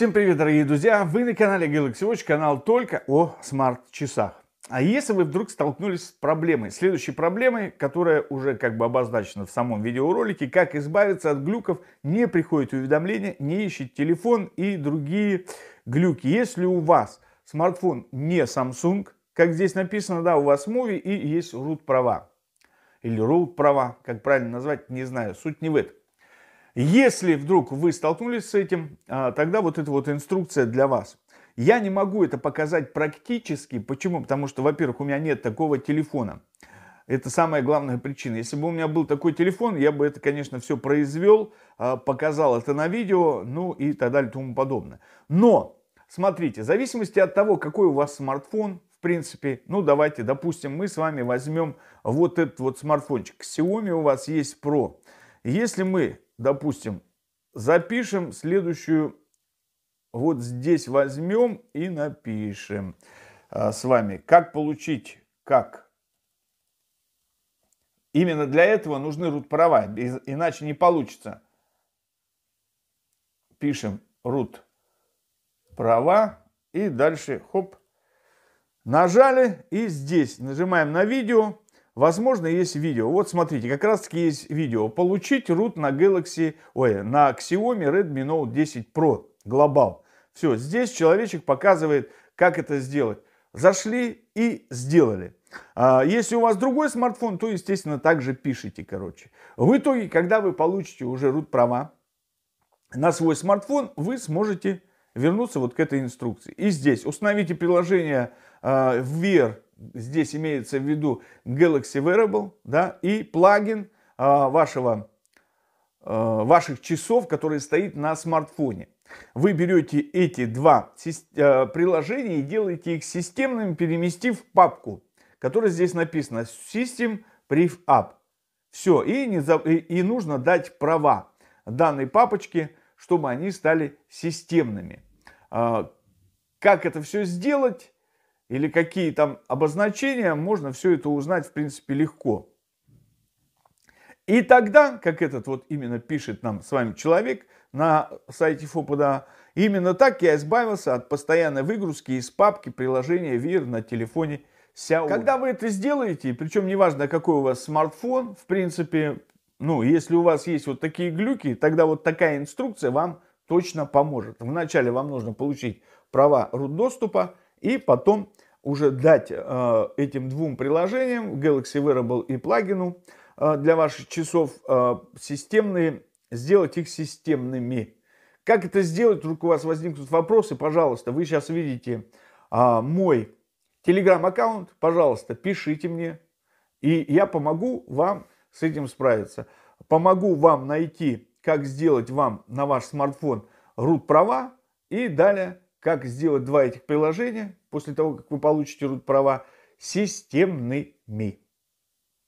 Всем привет, дорогие друзья! Вы на канале Galaxy Watch, канал только о смарт-часах. А если вы вдруг столкнулись с проблемой, следующей проблемой, которая уже как бы обозначена в самом видеоролике, как избавиться от глюков, не приходит уведомление, не ищет телефон и другие глюки. Если у вас смартфон не Samsung, как здесь написано, да, у вас Movie и есть root права. Или root права, как правильно назвать, не знаю, суть не в этом. Если вдруг вы столкнулись с этим, а, тогда вот эта вот инструкция для вас. Я не могу это показать практически. Почему? Потому что, во-первых, у меня нет такого телефона. Это самая главная причина. Если бы у меня был такой телефон, я бы это, конечно, все произвел, а, показал это на видео, ну и так далее и тому подобное. Но, смотрите, в зависимости от того, какой у вас смартфон, в принципе, ну давайте, допустим, мы с вами возьмем вот этот вот смартфончик. Xiaomi у вас есть Pro. Если мы допустим, запишем следующую, вот здесь возьмем и напишем а, с вами, как получить, как Именно для этого нужны root права, иначе не получится. Пишем root права и дальше хоп. Нажали и здесь нажимаем на видео Возможно, есть видео. Вот смотрите, как раз таки есть видео. Получить root на Galaxy, ой, на Xiaomi Redmi Note 10 Pro Global. Все, здесь человечек показывает, как это сделать. Зашли и сделали. А если у вас другой смартфон, то, естественно, также пишите, короче. В итоге, когда вы получите уже root права на свой смартфон, вы сможете вернуться вот к этой инструкции. И здесь установите приложение э, а, VR здесь имеется в виду Galaxy Wearable, да, и плагин а, вашего, а, ваших часов, который стоит на смартфоне. Вы берете эти два а, приложения и делаете их системными, переместив в папку, которая здесь написана System Brief App. Все, и, не за... и нужно дать права данной папочке, чтобы они стали системными. А, как это все сделать? или какие там обозначения, можно все это узнать, в принципе, легко. И тогда, как этот вот именно пишет нам с вами человек на сайте ФОПДА, именно так я избавился от постоянной выгрузки из папки приложения ВИР на телефоне Xiaomi. Когда вы это сделаете, причем неважно какой у вас смартфон, в принципе, ну, если у вас есть вот такие глюки, тогда вот такая инструкция вам точно поможет. Вначале вам нужно получить права root доступа, и потом уже дать э, этим двум приложениям, Galaxy Wearable и плагину э, для ваших часов э, системные, сделать их системными. Как это сделать, вдруг у вас возникнут вопросы, пожалуйста, вы сейчас видите э, мой телеграм-аккаунт, пожалуйста, пишите мне, и я помогу вам с этим справиться. Помогу вам найти, как сделать вам на ваш смартфон root права и далее как сделать два этих приложения после того, как вы получите root права системными.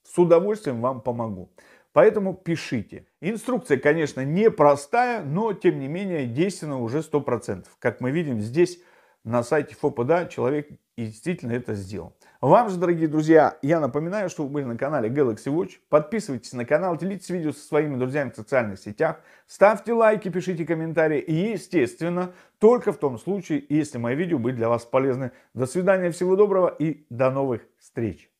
С удовольствием вам помогу. Поэтому пишите. Инструкция, конечно, непростая, но тем не менее действенно уже 100%. Как мы видим здесь на сайте ФОПДА человек действительно это сделал. Вам же, дорогие друзья, я напоминаю, что вы были на канале Galaxy Watch. Подписывайтесь на канал, делитесь видео со своими друзьями в социальных сетях, ставьте лайки, пишите комментарии и, естественно, только в том случае, если мои видео были для вас полезны. До свидания, всего доброго и до новых встреч!